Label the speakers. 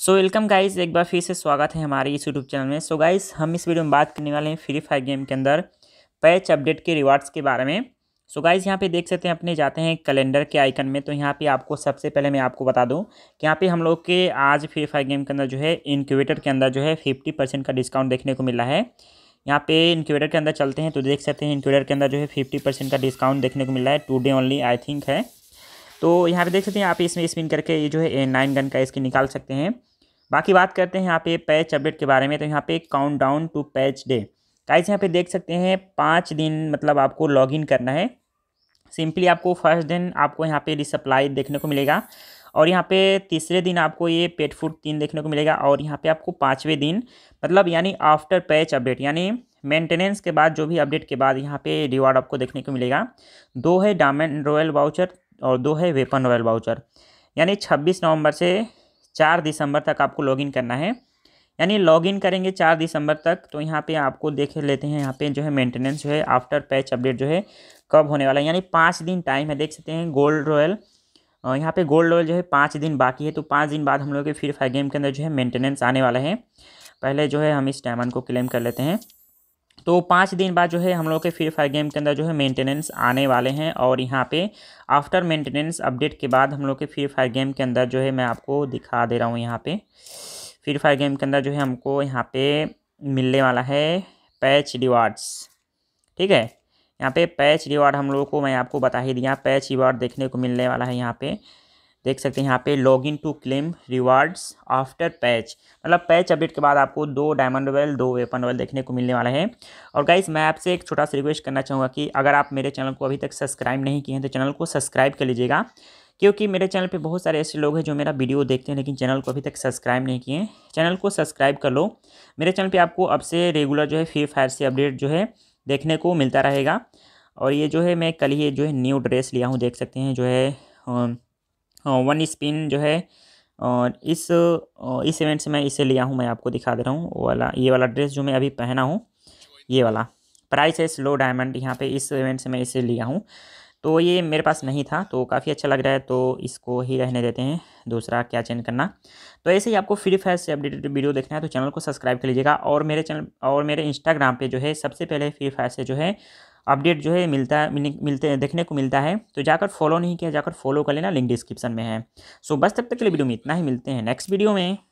Speaker 1: so welcome guys एक बार फिर से स्वागत है हमारे इस यूट्यूब चैनल में सो so गाइस हम इस वीडियो में बात करने वाले हैं फ्री फायर गेम के अंदर पैच अपडेट के रिवार्ड्स के बारे में सो so गाइस यहाँ पे देख सकते हैं अपने जाते हैं कैलेंडर के आइकन में तो यहाँ पे आपको सबसे पहले मैं आपको बता दूँ कि यहाँ पर हम लोग के आज फ्री फायर गेम के अंदर जो है इनक्यूबेटर के अंदर जो है फिफ्टी परसेंट का डिस्काउंट देखने को मिला है यहाँ पे इनक्यूबेटर के अंदर चलते हैं तो देख सकते हैं इनक्यूबेटर के अंदर जो है फिफ्टी परसेंट का डिस्काउंट देखने को मिला है today only I think है तो यहाँ पे देख सकते हैं आप इसमें स्पिन करके ये जो है ए नाइन गन का स्किन निकाल सकते हैं बाकी बात करते हैं यहाँ पे पैच अपडेट के बारे में तो यहाँ पे countdown to patch day guys यहाँ पे देख सकते हैं पाँच दिन मतलब आपको लॉगिन करना है सिंपली आपको फर्स्ट दिन आपको यहाँ पे रिसप्लाई देखने को मिलेगा और यहाँ पे तीसरे दिन आपको ये पेट फूड तीन देखने को मिलेगा और यहाँ पे आपको पाँचवें दिन मतलब यानी आफ्टर पैच अपडेट यानी मेंटेनेंस के बाद जो भी अपडेट के बाद यहाँ पे रिवार्ड आपको देखने को मिलेगा दो है डायमंड रॉयल वाउचर और दो है वेपन रॉयल वाउचर यानी छब्बीस नवंबर से चार दिसंबर तक आपको लॉगिन करना है यानी लॉगिन करेंगे चार दिसंबर तक तो यहाँ पे आपको देख लेते हैं यहाँ पे जो है मेंटेनेंस जो है आफ्टर पैच अपडेट जो है कब होने वाला है यानी पाँच दिन टाइम है देख सकते हैं गोल्ड रॉयल यहाँ पे गोल्ड रॉयल जो है पाँच दिन बाकी है तो पाँच दिन बाद हम लोग के फ्री फायर गेम के अंदर जो है मेंटेनेंस आने वाला है पहले जो है हम इस डायमंड को क्लेम कर लेते हैं तो पाँच दिन बाद जो है हम लोग के फ्री फायर गेम के अंदर जो है मेंटेनेंस आने वाले हैं और यहाँ पे आफ्टर मेंटेनेंस अपडेट के बाद हम लोग के फ्री फायर गेम के अंदर जो है मैं आपको दिखा दे रहा हूँ यहाँ पे फ्री फायर गेम के अंदर जो है हमको यहाँ पे मिलने वाला है पैच रिवार्ड्स ठीक है यहाँ पे पैच रिवार्ड हम लोग को मैं आपको बता ही दिया पैच रिवार्ड देखने को मिलने वाला है यहाँ पे देख सकते हैं यहाँ पे log in to claim rewards after patch मतलब पैच अपडेट के बाद आपको दो डायमंड वेल दो वेपन वेल देखने को मिलने वाला है और गाइज मैं आपसे एक छोटा सा रिक्वेस्ट करना चाहूँगा कि अगर आप मेरे चैनल को अभी तक सब्सक्राइब नहीं किए हैं तो चैनल को सब्सक्राइब कर लीजिएगा क्योंकि मेरे चैनल पर बहुत सारे ऐसे लोग हैं जो मेरा वीडियो देखते हैं लेकिन चैनल को अभी तक सब्सक्राइब नहीं किए चैनल को सब्सक्राइब कर लो मेरे चैनल पर आपको अब से रेगुलर जो है फ्री फायर से अपडेट जो है देखने को मिलता रहेगा और ये जो है मैं कल ही जो है न्यू ड्रेस लिया हूँ देख सकते हैं जो है वन हाँ, स्पिन जो है और इस इस इवेंट से मैं इसे लिया हूँ मैं आपको दिखा दे रहा हूँ वाला ये वाला ड्रेस जो मैं अभी पहना हूँ ये वाला प्राइस है स्लो डायमंड यहाँ पे इस इवेंट से मैं इसे लिया हूँ तो ये मेरे पास नहीं था तो काफ़ी अच्छा लग रहा है तो इसको ही रहने देते हैं दूसरा क्या चेंज करना तो ऐसे ही आपको फ्री फायर से अपडेटेड वीडियो देखना है तो चैनल को सब्सक्राइब कर लीजिएगा और मेरे चैनल और मेरे इंस्टाग्राम पे जो है सबसे पहले फ्री फायर से जो है अपडेट जो है मिलता है मिलते देखने को मिलता है तो जाकर फॉलो नहीं किया जाकर फॉलो कर लेना लिंक डिस्क्रिप्शन में है सो बस तब तक के लिए वीडियो में इतना ही मिलते हैं नेक्स्ट वीडियो में